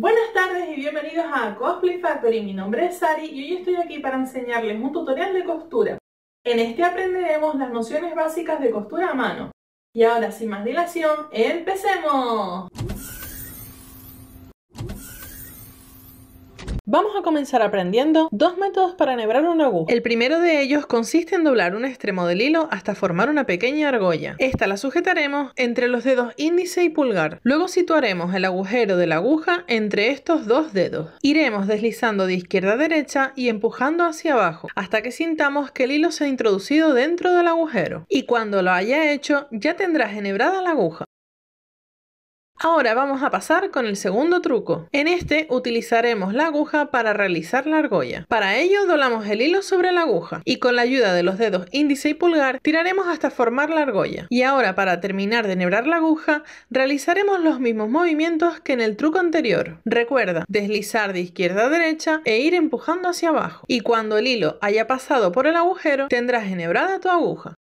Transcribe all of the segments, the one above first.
Buenas tardes y bienvenidos a Cosplay Factory, mi nombre es Sari y hoy estoy aquí para enseñarles un tutorial de costura. En este aprenderemos las nociones básicas de costura a mano. Y ahora sin más dilación, ¡empecemos! Vamos a comenzar aprendiendo dos métodos para enhebrar una aguja. El primero de ellos consiste en doblar un extremo del hilo hasta formar una pequeña argolla. Esta la sujetaremos entre los dedos índice y pulgar. Luego situaremos el agujero de la aguja entre estos dos dedos. Iremos deslizando de izquierda a derecha y empujando hacia abajo hasta que sintamos que el hilo se ha introducido dentro del agujero. Y cuando lo haya hecho ya tendrás enhebrada la aguja. Ahora vamos a pasar con el segundo truco. En este utilizaremos la aguja para realizar la argolla. Para ello doblamos el hilo sobre la aguja y con la ayuda de los dedos índice y pulgar tiraremos hasta formar la argolla. Y ahora para terminar de enhebrar la aguja realizaremos los mismos movimientos que en el truco anterior. Recuerda deslizar de izquierda a derecha e ir empujando hacia abajo. Y cuando el hilo haya pasado por el agujero tendrás enhebrada tu aguja.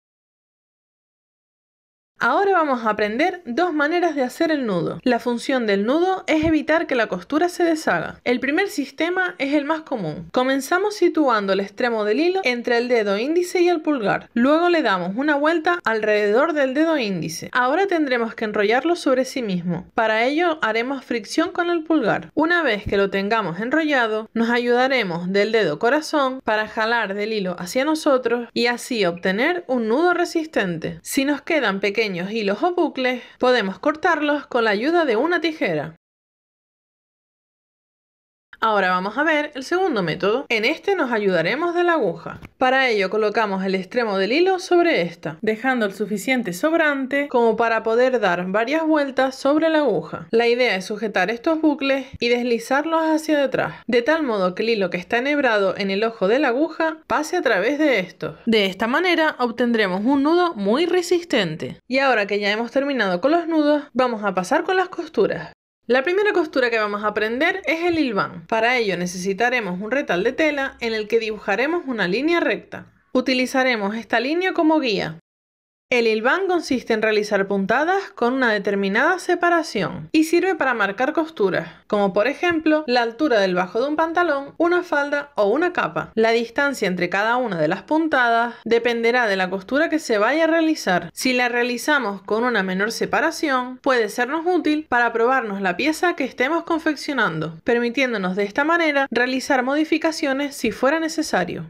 Ahora vamos a aprender dos maneras de hacer el nudo. La función del nudo es evitar que la costura se deshaga. El primer sistema es el más común. Comenzamos situando el extremo del hilo entre el dedo índice y el pulgar. Luego le damos una vuelta alrededor del dedo índice. Ahora tendremos que enrollarlo sobre sí mismo. Para ello haremos fricción con el pulgar. Una vez que lo tengamos enrollado, nos ayudaremos del dedo corazón para jalar del hilo hacia nosotros y así obtener un nudo resistente. Si nos quedan pequeños y hilos o bucles podemos cortarlos con la ayuda de una tijera. Ahora vamos a ver el segundo método. En este nos ayudaremos de la aguja. Para ello colocamos el extremo del hilo sobre esta, dejando el suficiente sobrante como para poder dar varias vueltas sobre la aguja. La idea es sujetar estos bucles y deslizarlos hacia detrás, de tal modo que el hilo que está enhebrado en el ojo de la aguja pase a través de estos. De esta manera obtendremos un nudo muy resistente. Y ahora que ya hemos terminado con los nudos, vamos a pasar con las costuras. La primera costura que vamos a aprender es el hilván. Para ello necesitaremos un retal de tela en el que dibujaremos una línea recta. Utilizaremos esta línea como guía. El hilván consiste en realizar puntadas con una determinada separación y sirve para marcar costuras, como por ejemplo la altura del bajo de un pantalón, una falda o una capa. La distancia entre cada una de las puntadas dependerá de la costura que se vaya a realizar. Si la realizamos con una menor separación, puede sernos útil para probarnos la pieza que estemos confeccionando, permitiéndonos de esta manera realizar modificaciones si fuera necesario.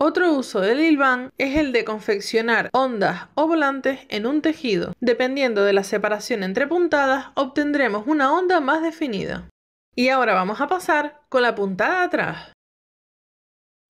Otro uso del hilván es el de confeccionar ondas o volantes en un tejido. Dependiendo de la separación entre puntadas, obtendremos una onda más definida. Y ahora vamos a pasar con la puntada atrás.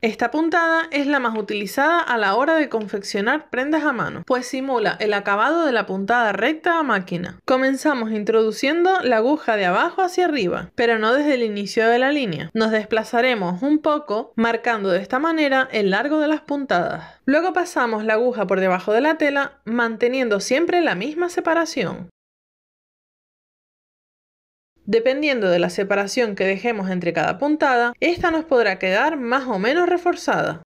Esta puntada es la más utilizada a la hora de confeccionar prendas a mano, pues simula el acabado de la puntada recta a máquina. Comenzamos introduciendo la aguja de abajo hacia arriba, pero no desde el inicio de la línea. Nos desplazaremos un poco, marcando de esta manera el largo de las puntadas. Luego pasamos la aguja por debajo de la tela, manteniendo siempre la misma separación. Dependiendo de la separación que dejemos entre cada puntada, esta nos podrá quedar más o menos reforzada.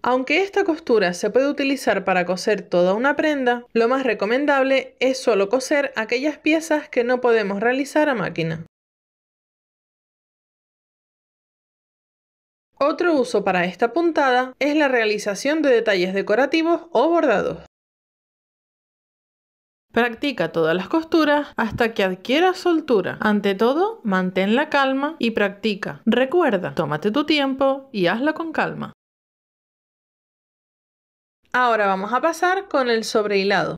Aunque esta costura se puede utilizar para coser toda una prenda, lo más recomendable es solo coser aquellas piezas que no podemos realizar a máquina. Otro uso para esta puntada es la realización de detalles decorativos o bordados. Practica todas las costuras hasta que adquieras soltura. Ante todo, mantén la calma y practica. Recuerda, tómate tu tiempo y hazla con calma. Ahora vamos a pasar con el sobrehilado.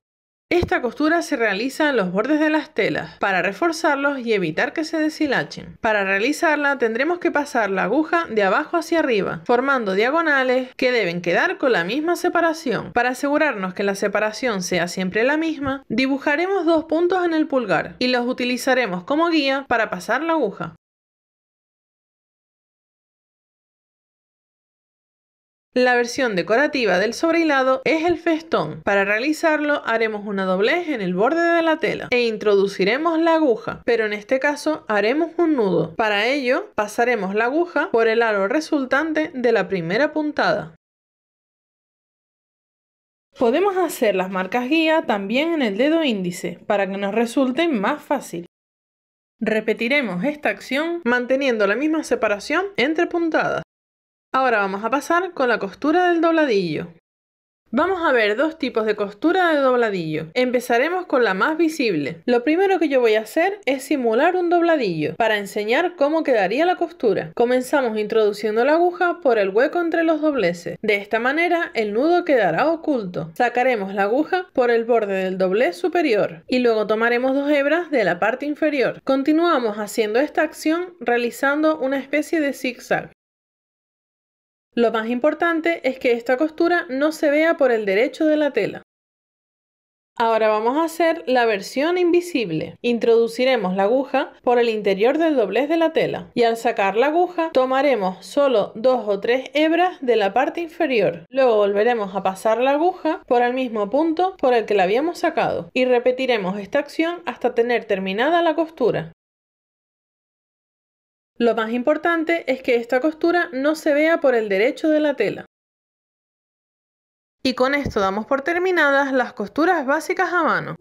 Esta costura se realiza en los bordes de las telas para reforzarlos y evitar que se deshilachen. Para realizarla tendremos que pasar la aguja de abajo hacia arriba, formando diagonales que deben quedar con la misma separación. Para asegurarnos que la separación sea siempre la misma, dibujaremos dos puntos en el pulgar y los utilizaremos como guía para pasar la aguja. La versión decorativa del sobrehilado es el festón. Para realizarlo haremos una doblez en el borde de la tela e introduciremos la aguja, pero en este caso haremos un nudo. Para ello pasaremos la aguja por el aro resultante de la primera puntada. Podemos hacer las marcas guía también en el dedo índice para que nos resulte más fácil. Repetiremos esta acción manteniendo la misma separación entre puntadas. Ahora vamos a pasar con la costura del dobladillo. Vamos a ver dos tipos de costura de dobladillo. Empezaremos con la más visible. Lo primero que yo voy a hacer es simular un dobladillo para enseñar cómo quedaría la costura. Comenzamos introduciendo la aguja por el hueco entre los dobleces. De esta manera el nudo quedará oculto. Sacaremos la aguja por el borde del doblez superior y luego tomaremos dos hebras de la parte inferior. Continuamos haciendo esta acción realizando una especie de zigzag. Lo más importante es que esta costura no se vea por el derecho de la tela. Ahora vamos a hacer la versión invisible. Introduciremos la aguja por el interior del doblez de la tela y al sacar la aguja tomaremos solo dos o tres hebras de la parte inferior. Luego volveremos a pasar la aguja por el mismo punto por el que la habíamos sacado y repetiremos esta acción hasta tener terminada la costura. Lo más importante es que esta costura no se vea por el derecho de la tela. Y con esto damos por terminadas las costuras básicas a mano.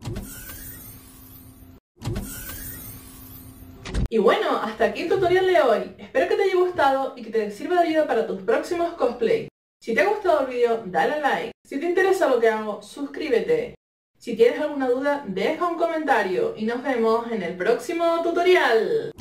Y bueno, hasta aquí el tutorial de hoy. Espero que te haya gustado y que te sirva de ayuda para tus próximos cosplay. Si te ha gustado el video, dale like. Si te interesa lo que hago, suscríbete. Si tienes alguna duda, deja un comentario y nos vemos en el próximo tutorial.